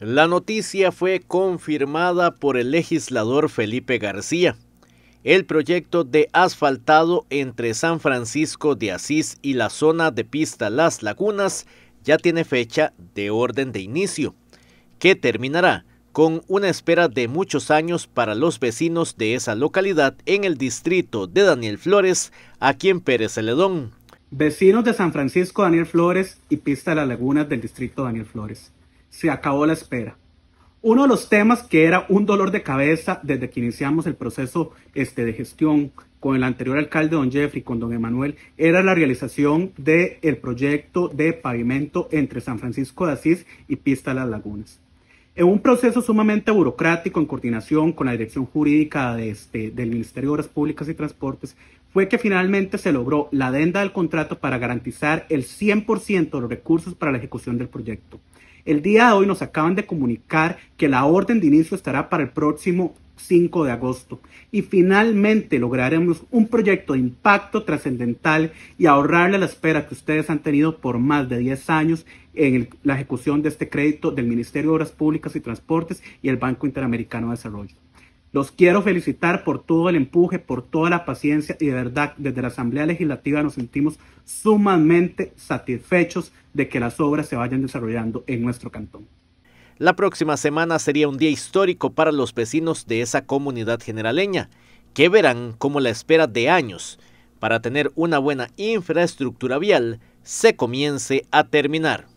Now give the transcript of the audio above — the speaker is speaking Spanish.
La noticia fue confirmada por el legislador Felipe García. El proyecto de asfaltado entre San Francisco de Asís y la zona de pista Las Lagunas ya tiene fecha de orden de inicio, que terminará con una espera de muchos años para los vecinos de esa localidad en el distrito de Daniel Flores, aquí en Pérez Celedón. Vecinos de San Francisco Daniel Flores y Pista Las Lagunas del distrito Daniel Flores se acabó la espera. Uno de los temas que era un dolor de cabeza desde que iniciamos el proceso este, de gestión con el anterior alcalde don Jeffrey, con don Emanuel, era la realización del proyecto de pavimento entre San Francisco de Asís y Pista las Lagunas. En un proceso sumamente burocrático en coordinación con la dirección jurídica este, del Ministerio de Obras Públicas y Transportes, fue que finalmente se logró la adenda del contrato para garantizar el 100% de los recursos para la ejecución del proyecto. El día de hoy nos acaban de comunicar que la orden de inicio estará para el próximo 5 de agosto y finalmente lograremos un proyecto de impacto trascendental y ahorrarle la espera que ustedes han tenido por más de 10 años en la ejecución de este crédito del Ministerio de Obras Públicas y Transportes y el Banco Interamericano de Desarrollo. Los quiero felicitar por todo el empuje, por toda la paciencia y de verdad desde la Asamblea Legislativa nos sentimos sumamente satisfechos de que las obras se vayan desarrollando en nuestro cantón. La próxima semana sería un día histórico para los vecinos de esa comunidad generaleña, que verán cómo la espera de años para tener una buena infraestructura vial se comience a terminar.